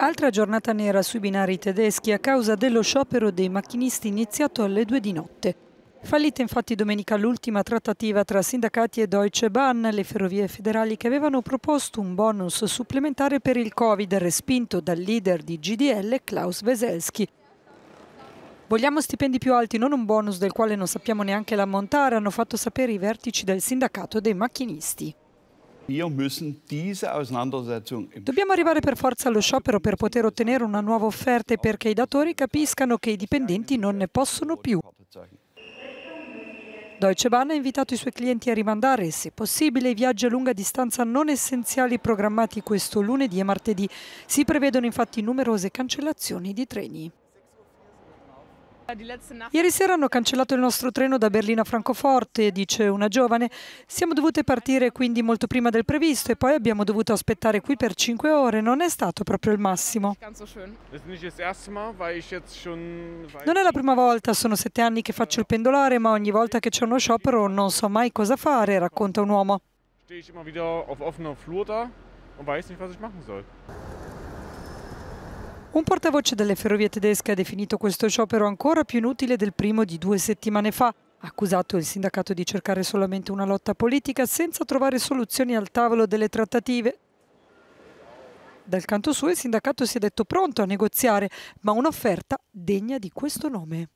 Altra giornata nera sui binari tedeschi a causa dello sciopero dei macchinisti iniziato alle 2 di notte. Fallita infatti domenica l'ultima trattativa tra sindacati e Deutsche Bahn, le ferrovie federali che avevano proposto un bonus supplementare per il Covid respinto dal leader di GDL Klaus Weselski. Vogliamo stipendi più alti, non un bonus del quale non sappiamo neanche l'ammontare, hanno fatto sapere i vertici del sindacato dei macchinisti. Dobbiamo arrivare per forza allo sciopero per poter ottenere una nuova offerta e perché i datori capiscano che i dipendenti non ne possono più. Deutsche Bahn ha invitato i suoi clienti a rimandare, se possibile, i viaggi a lunga distanza non essenziali programmati questo lunedì e martedì. Si prevedono infatti numerose cancellazioni di treni. Ieri sera hanno cancellato il nostro treno da Berlino a Francoforte, dice una giovane. Siamo dovute partire quindi molto prima del previsto e poi abbiamo dovuto aspettare qui per 5 ore. Non è stato proprio il massimo. Non è la prima volta, sono sette anni che faccio il pendolare, ma ogni volta che c'è uno sciopero non so mai cosa fare, racconta un uomo. Stehe ich immer wieder Flur da und weiß nicht, was ich un portavoce delle ferrovie tedesche ha definito questo sciopero ancora più inutile del primo di due settimane fa, accusato il sindacato di cercare solamente una lotta politica senza trovare soluzioni al tavolo delle trattative. Dal canto suo il sindacato si è detto pronto a negoziare, ma un'offerta degna di questo nome.